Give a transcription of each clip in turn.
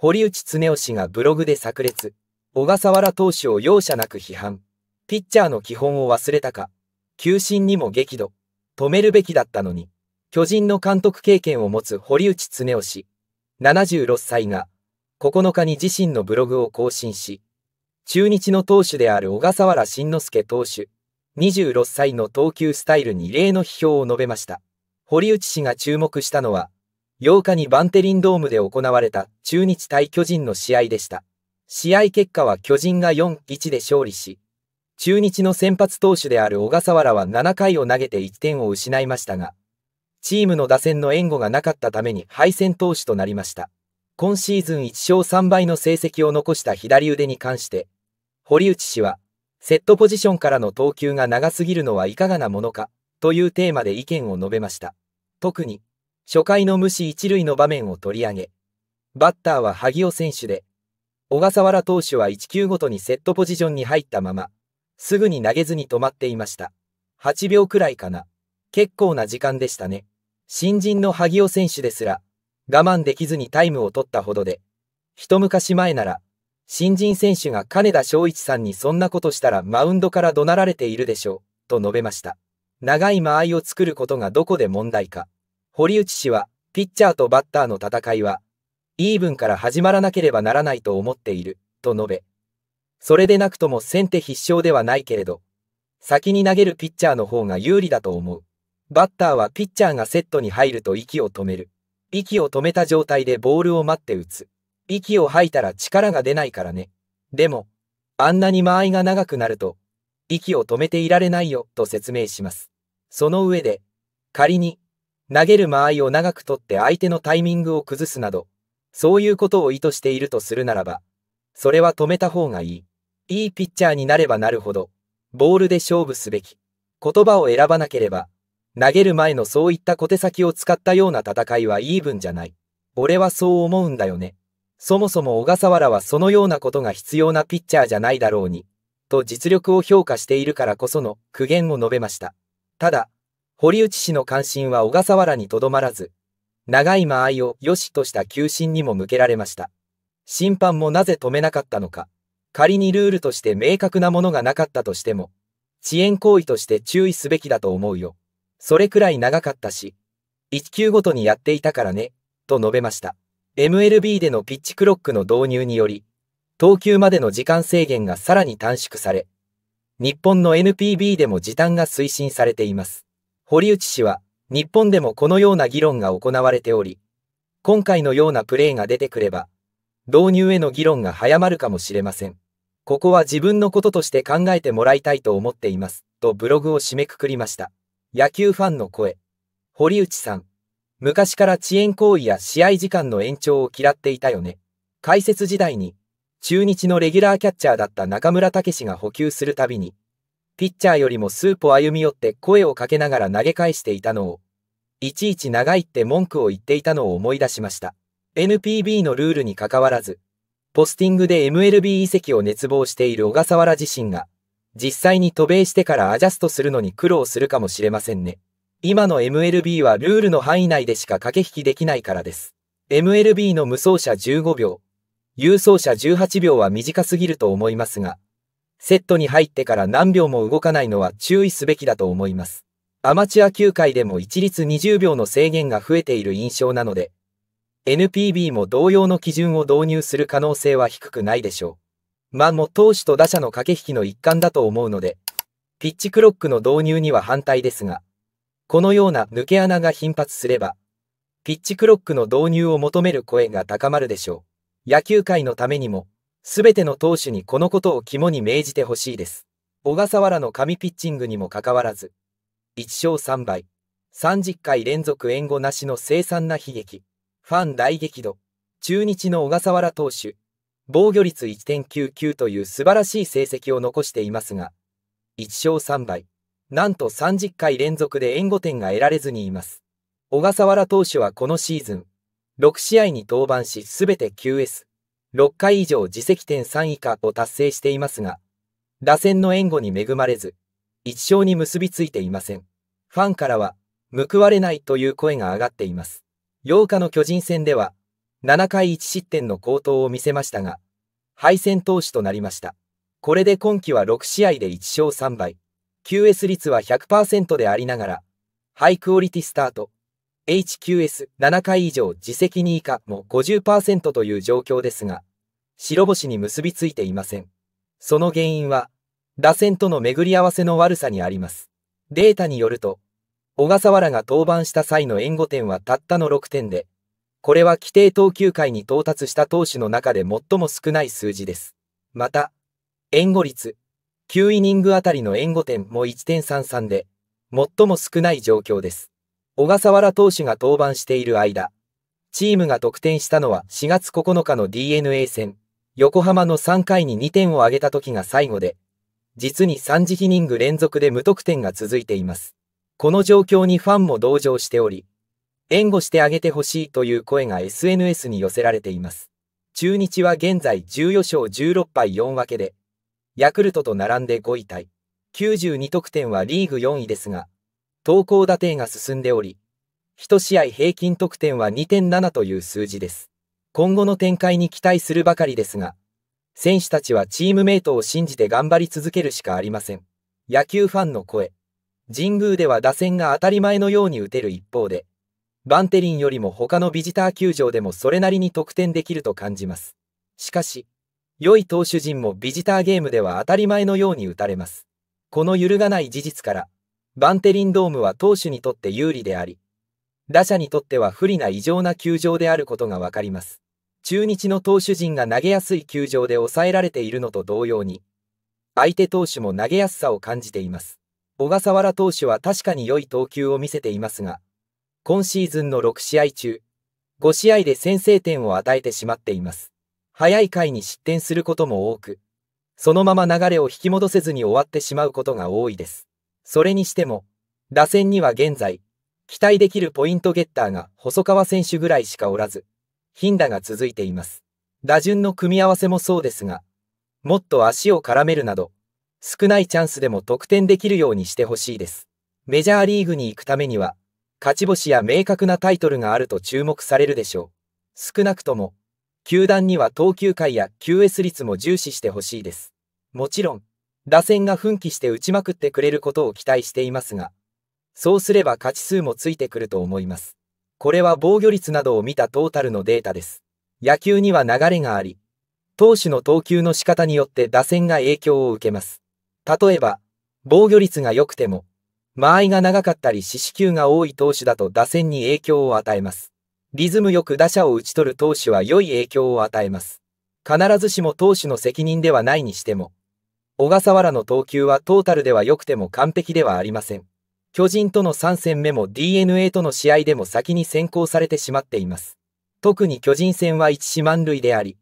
堀内恒雄氏がブログで炸裂。小笠原投手を容赦なく批判。ピッチャーの基本を忘れたか。球審にも激怒。止めるべきだったのに。巨人の監督経験を持つ堀内恒雄氏。76歳が、9日に自身のブログを更新し、中日の投手である小笠原慎之介投手、26歳の投球スタイルに異例の批評を述べました。堀内氏が注目したのは、8日にバンテリンドームで行われた中日対巨人の試合でした。試合結果は巨人が4-1で勝利し、中日の先発投手である小笠原は7回を投げて1点を失いましたが、チームの打線の援護がなかったために敗戦投手となりました。今シーズン1勝3敗の成績を残した左腕に関して、堀内氏は、セットポジションからの投球が長すぎるのはいかがなものか、というテーマで意見を述べました。特に、初回の無視一塁の場面を取り上げ、バッターは萩尾選手で、小笠原投手は1球ごとにセットポジションに入ったまま、すぐに投げずに止まっていました。8秒くらいかな。結構な時間でしたね。新人の萩尾選手ですら、我慢できずにタイムを取ったほどで、一昔前なら、新人選手が金田昭一さんにそんなことしたらマウンドから怒鳴られているでしょう、と述べました。長い間合いを作ることがどこで問題か。堀内氏は、ピッチャーとバッターの戦いは、イーブンから始まらなければならないと思っている、と述べ、それでなくとも先手必勝ではないけれど、先に投げるピッチャーの方が有利だと思う。バッターはピッチャーがセットに入ると息を止める。息を止めた状態でボールを待って打つ。息を吐いたら力が出ないからね。でも、あんなに間合いが長くなると、息を止めていられないよ、と説明します。その上で、仮に、投げる間合いを長くとって相手のタイミングを崩すなど、そういうことを意図しているとするならば、それは止めた方がいい。いいピッチャーになればなるほど、ボールで勝負すべき。言葉を選ばなければ、投げる前のそういった小手先を使ったような戦いはイーブンじゃない。俺はそう思うんだよね。そもそも小笠原はそのようなことが必要なピッチャーじゃないだろうに、と実力を評価しているからこその苦言を述べました。ただ、堀内氏の関心は小笠原にとどまらず、長い間合いを良しとした求心にも向けられました。審判もなぜ止めなかったのか。仮にルールとして明確なものがなかったとしても、遅延行為として注意すべきだと思うよ。それくらい長かったし、1球ごとにやっていたからね、と述べました。MLB でのピッチクロックの導入により、投球までの時間制限がさらに短縮され、日本の NPB でも時短が推進されています。堀内氏は、日本でもこのような議論が行われており、今回のようなプレーが出てくれば、導入への議論が早まるかもしれません。ここは自分のこととして考えてもらいたいと思っています、とブログを締めくくりました。野球ファンの声。堀内さん。昔から遅延行為や試合時間の延長を嫌っていたよね。解説時代に、中日のレギュラーキャッチャーだった中村武が補給するたびに、ピッチャーよりもスープ歩み寄って声をかけながら投げ返していたのを、いちいち長いって文句を言っていたのを思い出しました。NPB のルールにかかわらず、ポスティングで MLB 遺跡を熱望している小笠原自身が、実際に渡米してからアジャストするのに苦労するかもしれませんね。今の MLB はルールの範囲内でしか駆け引きできないからです。MLB の無双者15秒、有走者18秒は短すぎると思いますが、セットに入ってから何秒も動かないのは注意すべきだと思います。アマチュア球界でも一律20秒の制限が増えている印象なので、NPB も同様の基準を導入する可能性は低くないでしょう。まあも投手と打者の駆け引きの一環だと思うので、ピッチクロックの導入には反対ですが、このような抜け穴が頻発すれば、ピッチクロックの導入を求める声が高まるでしょう。野球界のためにも、すべての投手にこのことを肝に銘じてほしいです。小笠原の神ピッチングにもかかわらず、1勝3敗、30回連続援護なしの凄惨な悲劇、ファン大激怒、中日の小笠原投手、防御率1.99という素晴らしい成績を残していますが、1勝3敗、なんと30回連続で援護点が得られずにいます。小笠原投手はこのシーズン、6試合に登板し、すべて QS、6回以上自責点3以下を達成していますが、打線の援護に恵まれず、1勝に結びついていません。ファンからは、報われないという声が上がっています。8日の巨人戦では、7回1失点の好投を見せましたが、敗戦投手となりました。これで今季は6試合で1勝3敗、QS 率は100%でありながら、ハイクオリティスタート、HQS7 回以上自責2以下も50%という状況ですが、白星に結びついていません。その原因は、打線との巡り合わせの悪さにあります。データによると、小笠原が登板した際の援護点はたったの6点で、これは規定投球回に到達した投手の中で最も少ない数字です。また、援護率、9イニングあたりの援護点も1.33で、最も少ない状況です。小笠原投手が登板している間、チームが得点したのは4月9日の DNA 戦、横浜の3回に2点を挙げた時が最後で、実に3次ヒニング連続で無得点が続いています。この状況にファンも同情しており、援護してあげてほしいという声が SNS に寄せられています。中日は現在14勝16敗4分けで、ヤクルトと並んで5位タイ、92得点はリーグ4位ですが、投稿打点が進んでおり、1試合平均得点は2.7という数字です。今後の展開に期待するばかりですが、選手たちはチームメイトを信じて頑張り続けるしかありません。野球ファンの声。神宮では打線が当たり前のように打てる一方で、バンテリンよりも他のビジター球場でもそれなりに得点できると感じます。しかし、良い投手陣もビジターゲームでは当たり前のように打たれます。この揺るがない事実から、バンテリンドームは投手にとって有利であり、打者にとっては不利な異常な球場であることがわかります。中日の投手陣が投げやすい球場で抑えられているのと同様に、相手投手も投げやすさを感じています。小笠原投手は確かに良い投球を見せていますが、今シーズンの6試合中、5試合で先制点を与えてしまっています。早い回に失点することも多く、そのまま流れを引き戻せずに終わってしまうことが多いです。それにしても、打線には現在、期待できるポイントゲッターが細川選手ぐらいしかおらず、頻打が続いています。打順の組み合わせもそうですが、もっと足を絡めるなど、少ないチャンスでも得点できるようにしてほしいです。メジャーリーグに行くためには、勝ち星や明確なタイトルがあると注目されるでしょう。少なくとも、球団には投球回や QS 率も重視してほしいです。もちろん、打線が奮起して打ちまくってくれることを期待していますが、そうすれば勝ち数もついてくると思います。これは防御率などを見たトータルのデータです。野球には流れがあり、投手の投球の仕方によって打線が影響を受けます。例えば、防御率が良くても、間合いが長かったり四死球が多い投手だと打線に影響を与えます。リズムよく打者を打ち取る投手は良い影響を与えます。必ずしも投手の責任ではないにしても、小笠原の投球はトータルでは良くても完璧ではありません。巨人との3戦目も DNA との試合でも先に先行されてしまっています。特に巨人戦は1四満塁であり、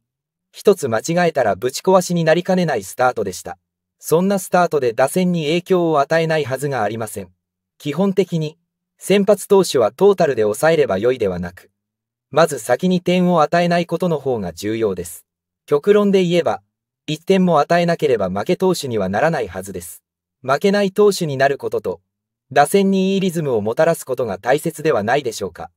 一つ間違えたらぶち壊しになりかねないスタートでした。そんなスタートで打線に影響を与えないはずがありません。基本的に、先発投手はトータルで抑えれば良いではなく、まず先に点を与えないことの方が重要です。極論で言えば、1点も与えなければ負け投手にはならないはずです。負けない投手になることと、打線にいいリズムをもたらすことが大切ではないでしょうか。